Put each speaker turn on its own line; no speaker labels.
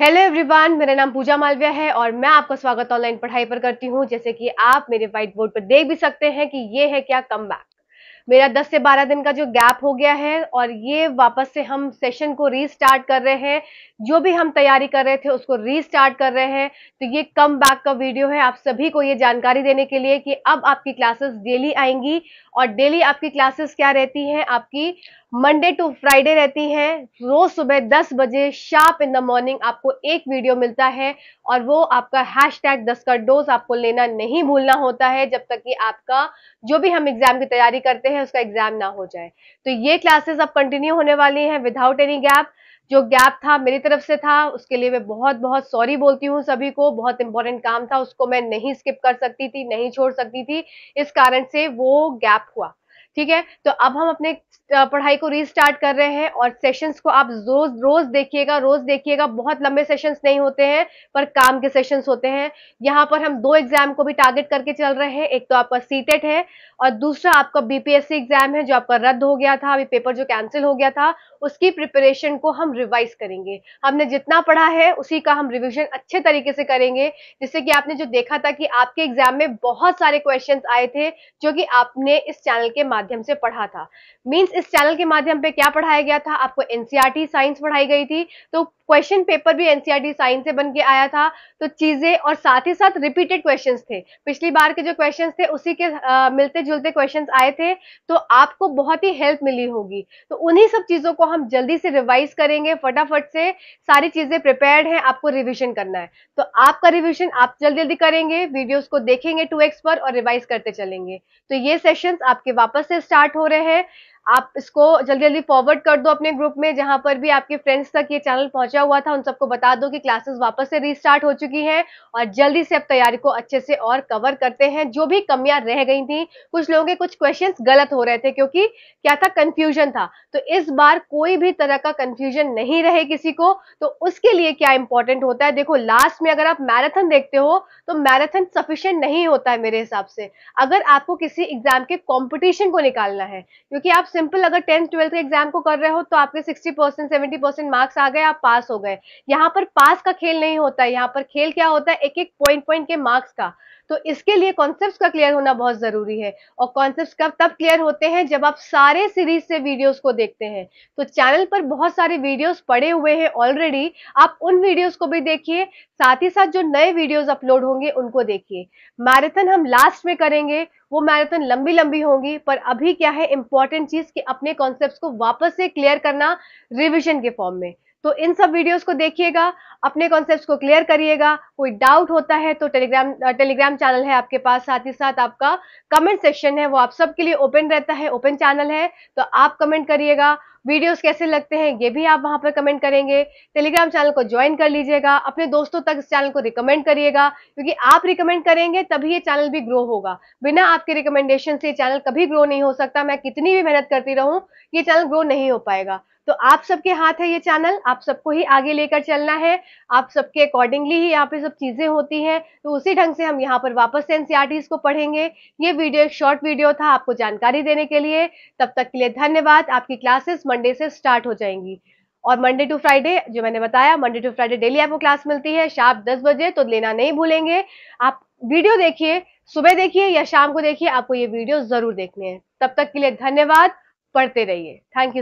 hello everyone मेरा नाम पूजा मालविया है और मैं आपका स्वागत ऑनलाइन पढ़ाई पर करती हूँ जैसे कि आप मेरे व्हाइट बोर्ड पर देख भी सकते हैं कि ये है क्या कम बैक मेरा 10 से 12 दिन का जो गैप हो गया है और ये वापस से हम सेशन को रीस्टार्ट कर रहे हैं जो भी हम तैयारी कर रहे थे उसको रीस्टार्ट कर रहे हैं तो ये कम बैक का वीडियो है आप सभी को ये जानकारी देने के लिए कि अब आपकी क्लासेस डेली आएंगी और डेली आपकी क्लासेस क्या रहती हैं आपकी मंडे टू फ्राइडे रहती हैं रोज सुबह 10 बजे शार्प इन द मॉर्निंग आपको एक वीडियो मिलता है और वो आपका हैश टैग दस का डोज आपको लेना नहीं भूलना होता है जब तक कि आपका जो भी हम एग्जाम की तैयारी करते हैं उसका एग्जाम ना हो जाए तो ये क्लासेस अब कंटिन्यू होने वाली हैं विदाउट एनी गैप जो गैप था मेरी तरफ से था उसके लिए मैं बहुत बहुत सॉरी बोलती हूँ सभी को बहुत इंपॉर्टेंट काम था उसको मैं नहीं स्किप कर सकती थी नहीं छोड़ सकती थी इस कारण से वो गैप हुआ ठीक है तो अब हम अपने पढ़ाई को रीस्टार्ट कर रहे हैं और सेशंस को आप रोज रोज देखिएगा रोज देखिएगा बहुत लंबे सेशंस नहीं होते हैं पर काम के सेशंस होते हैं यहाँ पर हम दो एग्जाम को भी टारगेट करके चल रहे हैं एक तो आपका सीटेट e है और दूसरा आपका बीपीएससी एग्जाम है जो आपका रद्द हो गया था अभी पेपर जो कैंसिल हो गया था उसकी प्रिपरेशन को हम रिवाइज करेंगे हमने जितना पढ़ा है उसी का हम रिविजन अच्छे तरीके से करेंगे जिससे कि आपने जो देखा था कि आपके एग्जाम में बहुत सारे क्वेश्चन आए थे जो कि आपने इस चैनल के माध्यम माध्यम से पढ़ा था मीन्स इस चैनल के माध्यम पे क्या पढ़ाया गया था आपको एनसीईआरटी साइंस e पढ़ाई गई थी तो क्वेश्चन पेपर भी एनसीईआरटी साइंस e से बन के आया था तो चीजें और साथ ही साथ रिपीटेड क्वेश्चन थे पिछली बार के जो क्वेश्चन थे उसी के आ, मिलते जुलते क्वेश्चन आए थे तो आपको बहुत ही हेल्प मिली होगी तो उन्हीं सब चीजों को हम जल्दी से रिवाइज करेंगे फटाफट से सारी चीजें प्रिपेयर है आपको रिविजन करना है तो आपका रिविजन आप जल्दी जल्दी करेंगे वीडियोज को देखेंगे टू पर और रिवाइज करते चलेंगे तो ये सेशन आपके वापस से स्टार्ट हो रहे हैं आप इसको जल्दी जल्दी फॉरवर्ड कर दो अपने ग्रुप में जहां पर भी आपके फ्रेंड्स तक ये चैनल पहुंचा हुआ था उन सबको बता दो कि क्लासेस वापस से रीस्टार्ट हो चुकी हैं और जल्दी से अब तैयारी को अच्छे से और कवर करते हैं जो भी कमियां रह गई थी कुछ लोगों के कुछ क्वेश्चन गलत हो रहे थे क्योंकि क्या था कंफ्यूजन था तो इस बार कोई भी तरह का कंफ्यूजन नहीं रहे किसी को तो उसके लिए क्या इंपॉर्टेंट होता है देखो लास्ट में अगर आप मैराथन देखते हो तो मैराथन सफिशियंट नहीं होता है मेरे हिसाब से अगर आपको किसी एग्जाम के कॉम्पिटिशन को निकालना है क्योंकि आप सिंपल अगर टेंथ ट्वेल्थ के एग्जाम को कर रहे हो तो आपके 60 परसेंट सेवेंटी परसेंट मार्क्स आ गए आप पास हो गए यहाँ पर पास का खेल नहीं होता है यहाँ पर खेल क्या होता है एक एक पॉइंट पॉइंट के मार्क्स का तो इसके लिए कॉन्सेप्ट का क्लियर होना बहुत जरूरी है और कॉन्सेप्ट कब तब क्लियर होते हैं जब आप सारे सीरीज से वीडियोस को देखते हैं तो चैनल पर बहुत सारे वीडियोस पड़े हुए हैं ऑलरेडी आप उन वीडियोस को भी देखिए साथ ही साथ जो नए वीडियोस अपलोड होंगे उनको देखिए मैराथन हम लास्ट में करेंगे वो मैराथन लंबी लंबी होंगी पर अभी क्या है इंपॉर्टेंट चीज कि अपने कॉन्सेप्ट को वापस से क्लियर करना रिविजन के फॉर्म में तो इन सब वीडियोस को देखिएगा अपने कॉन्सेप्ट को क्लियर करिएगा कोई डाउट होता है तो टेलीग्राम टेलीग्राम चैनल है आपके पास साथ ही साथ आपका कमेंट सेक्शन है वो आप सबके लिए ओपन रहता है ओपन चैनल है तो आप कमेंट करिएगा वीडियोस कैसे लगते हैं ये भी आप वहाँ पर कमेंट करेंगे टेलीग्राम चैनल को ज्वाइन कर लीजिएगा अपने दोस्तों तक इस चैनल को रिकमेंड करिएगा क्योंकि आप रिकमेंड करेंगे तभी ये चैनल भी ग्रो होगा बिना आपके रिकमेंडेशन से ये चैनल कभी ग्रो नहीं हो सकता मैं कितनी भी मेहनत करती रहूँ ये चैनल ग्रो नहीं हो पाएगा तो आप सबके हाथ है ये चैनल आप सबको ही आगे लेकर चलना है आप सबके अकॉर्डिंगली ही यहाँ पे सब चीज़ें होती हैं तो उसी ढंग से हम यहाँ पर वापस से एनसीआरटी e को पढ़ेंगे ये वीडियो एक शॉर्ट वीडियो था आपको जानकारी देने के लिए तब तक के लिए धन्यवाद आपकी क्लासेस मंडे से स्टार्ट हो जाएंगी और मंडे टू फ्राइडे जो मैंने बताया मंडे टू फ्राइडे डेली आपको क्लास मिलती है शाम दस बजे तो लेना नहीं भूलेंगे आप वीडियो देखिए सुबह देखिए या शाम को देखिए आपको ये वीडियो जरूर देखने हैं तब तक के लिए धन्यवाद पढ़ते रहिए थैंक यू